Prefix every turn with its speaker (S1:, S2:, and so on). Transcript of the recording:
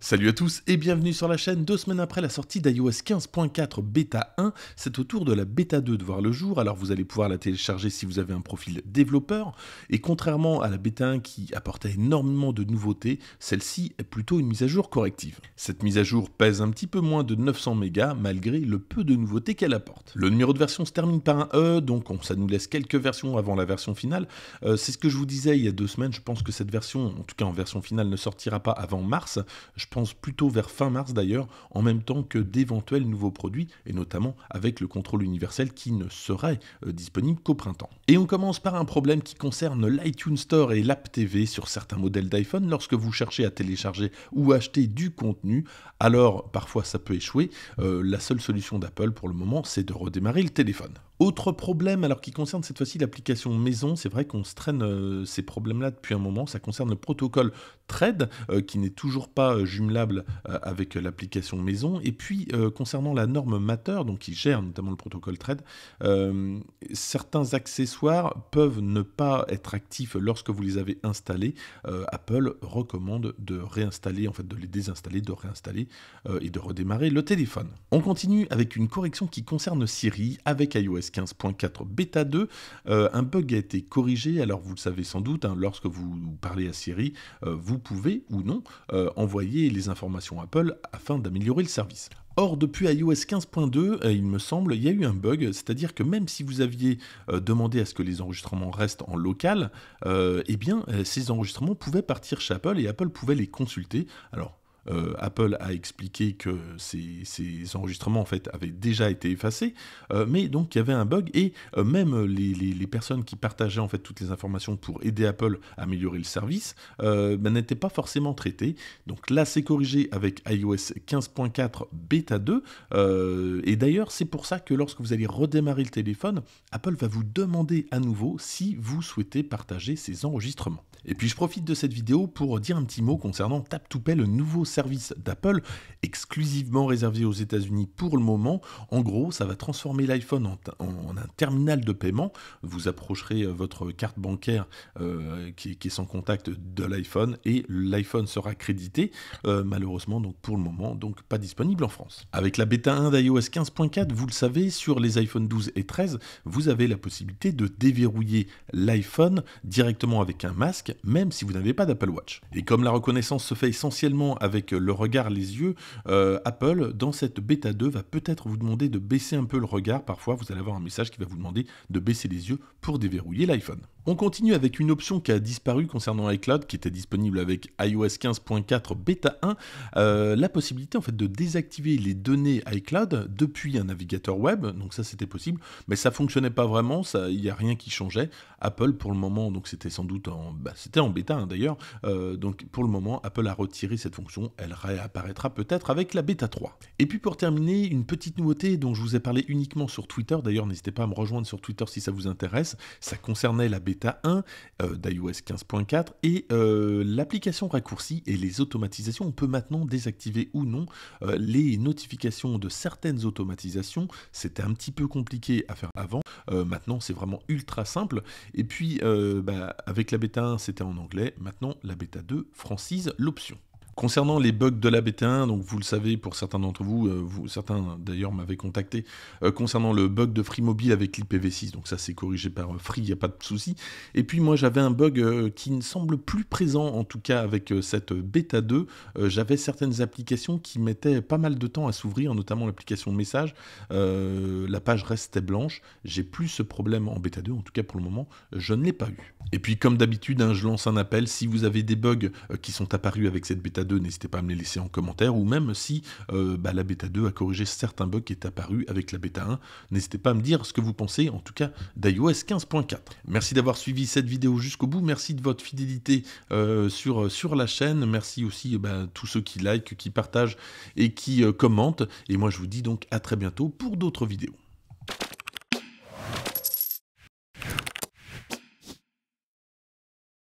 S1: Salut à tous et bienvenue sur la chaîne. Deux semaines après la sortie d'iOS 15.4 Beta 1, c'est au tour de la Beta 2 de voir le jour. Alors vous allez pouvoir la télécharger si vous avez un profil développeur. Et contrairement à la Beta 1 qui apportait énormément de nouveautés, celle-ci est plutôt une mise à jour corrective. Cette mise à jour pèse un petit peu moins de 900 mégas malgré le peu de nouveautés qu'elle apporte. Le numéro de version se termine par un E, donc ça nous laisse quelques versions avant la version finale. Euh, c'est ce que je vous disais il y a deux semaines. Je pense que cette version, en tout cas en version finale, ne sortira pas avant mars. Je pense plutôt vers fin mars d'ailleurs, en même temps que d'éventuels nouveaux produits, et notamment avec le contrôle universel qui ne serait euh, disponible qu'au printemps. Et on commence par un problème qui concerne l'iTunes Store et l'App TV sur certains modèles d'iPhone. Lorsque vous cherchez à télécharger ou acheter du contenu, alors parfois ça peut échouer. Euh, la seule solution d'Apple pour le moment, c'est de redémarrer le téléphone. Autre problème, alors qui concerne cette fois-ci l'application maison, c'est vrai qu'on se traîne euh, ces problèmes-là depuis un moment, ça concerne le protocole Thread, euh, qui n'est toujours pas euh, jumelable avec l'application maison, et puis concernant la norme Matter, donc qui gère notamment le protocole Thread, certains accessoires peuvent ne pas être actifs lorsque vous les avez installés, Apple recommande de réinstaller, en fait de les désinstaller, de réinstaller et de redémarrer le téléphone. On continue avec une correction qui concerne Siri avec iOS 15.4 bêta 2, euh, un bug a été corrigé. Alors vous le savez sans doute, hein, lorsque vous parlez à Siri, euh, vous pouvez ou non euh, envoyer les informations Apple afin d'améliorer le service. Or, depuis iOS 15.2, il me semble, il y a eu un bug, c'est-à-dire que même si vous aviez demandé à ce que les enregistrements restent en local, eh bien, ces enregistrements pouvaient partir chez Apple et Apple pouvait les consulter. Alors, euh, Apple a expliqué que ces, enregistrements en fait avaient déjà été effacés, euh, mais donc il y avait un bug et euh, même les, personnes qui partageaient en fait toutes les informations pour aider Apple à améliorer le service ben, n'étaient pas forcément traitées. Donc là c'est corrigé avec iOS 15.4 Beta 2 et d'ailleurs c'est pour ça que lorsque vous allez redémarrer le téléphone, Apple va vous demander à nouveau si vous souhaitez partager ces enregistrements. Et puis je profite de cette vidéo pour dire un petit mot concernant Tap Tap2Pay, le nouveau d'Apple exclusivement réservé aux États-Unis pour le moment. En gros, ça va transformer l'iPhone en, un terminal de paiement. Vous approcherez euh, votre carte bancaire euh, qui, est sans contact de l'iPhone et l'iPhone sera crédité, euh, malheureusement, donc pour le moment, donc pas disponible en France. Avec la bêta 1 d'iOS 15.4, vous le savez, sur les iPhone 12 et 13, vous avez la possibilité de déverrouiller l'iPhone directement avec un masque, même si vous n'avez pas d'Apple Watch. Et comme la reconnaissance se fait essentiellement avec le regard, les yeux, euh, Apple, dans cette bêta 2, va peut-être vous demander de baisser un peu le regard. Parfois, vous allez avoir un message qui va vous demander de baisser les yeux pour déverrouiller l'iPhone. On continue avec une option qui a disparu concernant iCloud, qui était disponible avec iOS 15.4 Beta 1, la possibilité en fait de désactiver les données iCloud depuis un navigateur web. Donc ça c'était possible, mais ça fonctionnait pas vraiment, il n'y a rien qui changeait. Apple pour le moment, donc c'était sans doute en, bah, c'était en bêta hein, d'ailleurs. Euh, donc pour le moment, Apple a retiré cette fonction. Elle réapparaîtra peut-être avec la bêta 3. Et puis pour terminer, une petite nouveauté dont je vous ai parlé uniquement sur Twitter. D'ailleurs, n'hésitez pas à me rejoindre sur Twitter si ça vous intéresse. Ça concernait la bêta 1 euh, d'iOS 15.4 et euh, l'application raccourci et les automatisations. On peut maintenant désactiver ou non euh, les notifications de certaines automatisations. C'était un petit peu compliqué à faire avant. maintenant, c'est vraiment ultra simple. Et puis, bah, avec la bêta 1, c'était en anglais. Maintenant, la bêta 2 francise l'option. Concernant les bugs de la BT1, donc vous le savez pour certains d'entre vous, euh, vous certains d'ailleurs m'avaient contacté euh, concernant le bug de Free Mobile avec l'IPv6, donc ça c'est corrigé par euh, Free, il n'y a pas de souci. Et puis moi j'avais un bug qui ne semble plus présent en tout cas avec cette bêta 2. j'avais certaines applications qui mettaient pas mal de temps à s'ouvrir, notamment l'application message. la page restait blanche. J'ai plus ce problème en bêta 2, en tout cas pour le moment, je ne l'ai pas eu. Et puis comme d'habitude, hein, je lance un appel. Si vous avez des bugs qui sont apparus avec cette bêta 2, n'hésitez pas à me les laisser en commentaire, ou même si euh, bah, la bêta 2 a corrigé certains bugs qui est apparus avec la bêta 1, n'hésitez pas à me dire ce que vous pensez, en tout cas, d'iOS 15.4. Merci d'avoir suivi cette vidéo jusqu'au bout, merci de votre fidélité euh, sur, euh, sur la chaîne, merci aussi bah, à tous ceux qui like, qui partagent et qui commentent, et moi je vous dis donc à très bientôt pour d'autres vidéos.